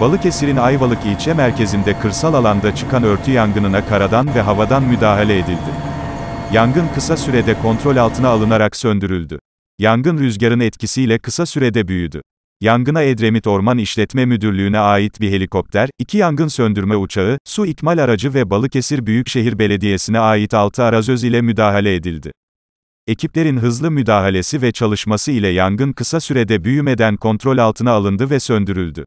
Balıkesir'in Ayvalık ilçe merkezinde kırsal alanda çıkan örtü yangınına karadan ve havadan müdahale edildi. Yangın kısa sürede kontrol altına alınarak söndürüldü. Yangın rüzgarın etkisiyle kısa sürede büyüdü. Yangına Edremit Orman İşletme Müdürlüğü'ne ait bir helikopter, iki yangın söndürme uçağı, su ikmal aracı ve Balıkesir Büyükşehir Belediyesi'ne ait altı arazöz ile müdahale edildi. Ekiplerin hızlı müdahalesi ve çalışması ile yangın kısa sürede büyümeden kontrol altına alındı ve söndürüldü.